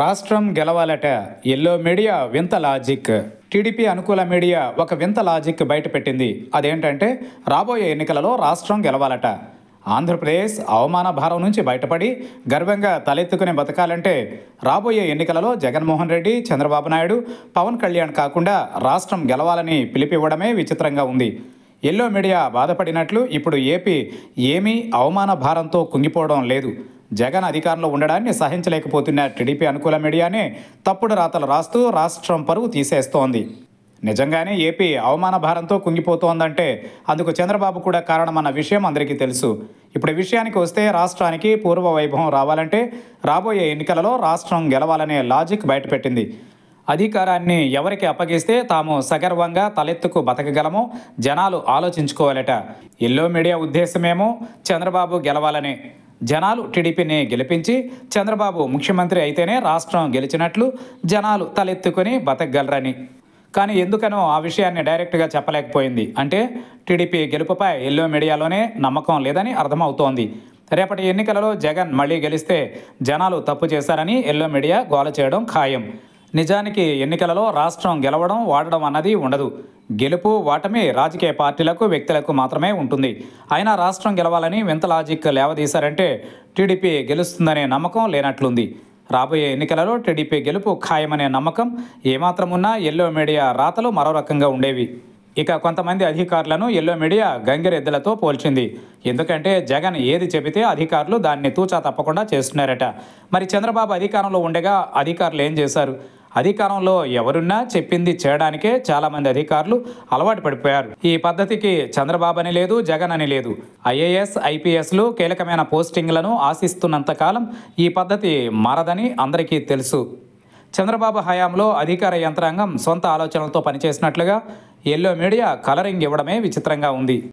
రాష్ట్రం గెలవాలట yellow media వింత లాజిక్ టీడీపీ అనుకూల మీడియా ఒక వింత లాజిక్ బయటపెట్టింది అదేంటంటే రాబోయే ఎన్నికలలో రాష్ట్రం గెలవాలట ఆంధ్రప్రదేశ్ అవమాన భారం నుంచి బయటపడి గర్వంగా తలెత్తుకునే బతకాలంటే రాబోయే ఎన్నికలలో జగన్మోహన్ రెడ్డి చంద్రబాబు నాయుడు పవన్ కళ్యాణ్ కాకుండా రాష్ట్రం గెలవాలని పిలిపివ్వడమే విచిత్రంగా ఉంది ఎల్లో మీడియా బాధపడినట్లు ఇప్పుడు ఏపీ ఏమీ అవమాన భారంతో కుంగిపోవడం లేదు జగన్ అధికారంలో ఉండడాన్ని సహించలేకపోతున్న టీడీపీ అనుకూల మీడియానే తప్పుడు రాతలు రాస్తూ రాష్ట్రం పరువు తీసేస్తోంది నిజంగానే ఏపీ అవమాన భారంతో కుంగిపోతోందంటే అందుకు చంద్రబాబు కూడా కారణమన్న విషయం అందరికీ తెలుసు ఇప్పుడు విషయానికి వస్తే రాష్ట్రానికి పూర్వ వైభవం రావాలంటే రాబోయే ఎన్నికలలో రాష్ట్రం గెలవాలనే లాజిక్ బయటపెట్టింది అధికారాన్ని ఎవరికి అప్పగిస్తే తాము సగర్వంగా తలెత్తుకు బతకగలమో జనాలు ఆలోచించుకోవాలట ఎల్లో మీడియా ఉద్దేశమేమో చంద్రబాబు గెలవాలనే జనాలు టీడీపీని గెలిపించి చంద్రబాబు ముఖ్యమంత్రి అయితేనే రాష్ట్రం గెలిచినట్లు జనాలు తలెత్తుకుని బతకగలరని కానీ ఎందుకనో ఆ విషయాన్ని డైరెక్ట్గా చెప్పలేకపోయింది అంటే టీడీపీ గెలుపుపై ఎల్లో మీడియాలోనే నమ్మకం లేదని అర్థమవుతోంది రేపటి ఎన్నికలలో జగన్ మళ్లీ గెలిస్తే జనాలు తప్పు చేశారని ఎల్లో మీడియా గోల చేయడం ఖాయం నిజానికి ఎన్నికలలో రాష్ట్రం గెలవడం వాడడం అన్నది ఉండదు గెలుపు ఓటమి రాజకీయ పార్టీలకు వ్యక్తులకు మాత్రమే ఉంటుంది అయినా రాష్ట్రం గెలవాలని వింత లాజిక్ లేవదీశారంటే టీడీపీ గెలుస్తుందనే నమ్మకం లేనట్లుంది రాబోయే ఎన్నికలలో టీడీపీ గెలుపు ఖాయమనే నమ్మకం ఏమాత్రమున్నా ఎల్లో మీడియా రాతలు మరో రకంగా ఉండేవి ఇక కొంతమంది అధికారులను ఎల్లో మీడియా గంగిరెద్దులతో పోల్చింది ఎందుకంటే జగన్ ఏది చెబితే అధికారులు దాన్ని తూచా తప్పకుండా చేస్తున్నారట మరి చంద్రబాబు అధికారంలో ఉండగా అధికారులు ఏం చేశారు అధికారంలో ఎవరున్నా చెప్పింది చేయడానికే చాలామంది అధికారులు అలవాటు పడిపోయారు ఈ పద్ధతికి చంద్రబాబు అని లేదు జగన్ అని లేదు ఐఏఎస్ ఐపీఎస్లు కీలకమైన పోస్టింగ్లను ఆశిస్తున్నంతకాలం ఈ పద్ధతి మారదని అందరికీ తెలుసు చంద్రబాబు హయాంలో అధికార యంత్రాంగం సొంత ఆలోచనలతో పనిచేసినట్లుగా ఎల్లో మీడియా కలరింగ్ ఇవ్వడమే విచిత్రంగా ఉంది